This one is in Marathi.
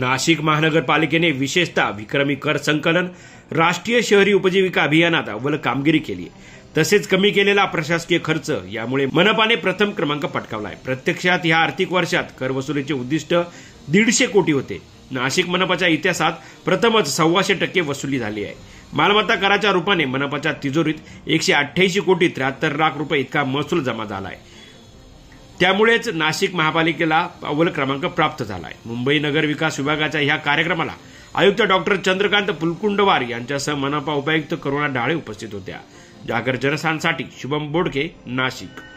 नाशिक महानगरपालिकेने विशेषतः विक्रमी कर संकलन राष्ट्रीय शहरी उपजीविका अभियानात अव्वल कामगिरी केली तसेच कमी केलेला प्रशासकीय खर्च यामुळे मनपाने प्रथम क्रमांक पटकावला आहे प्रत्यक्षात या आर्थिक वर्षात कर वसुलीचे उद्दिष्ट दीडशे कोटी होते नाशिक मनपाच्या इतिहासात प्रथमच सव्वाशे टक्के वसुली झाली आहे मालमत्ता कराच्या रुपाने मनपाच्या तिजोरीत एकशे अठ्ठ्याऐंशी कोटी त्र्याहत्तर लाख रुपये इतका महसूल जमा झाला आहे त्यामुळेच नाशिक महापालिकेला अव्वल क्रमांक प्राप्त झाला आहे मुंबई नगर विकास विभागाच्या ह्या कार्यक्रमाला आयुक्त डॉक्टर चंद्रकांत पुलकुंडवार यांच्यासह मनपा उपायुक्त करुणा ढाळे उपस्थित होत्या जागर जनसांसाठी शुभम बोडके नाशिक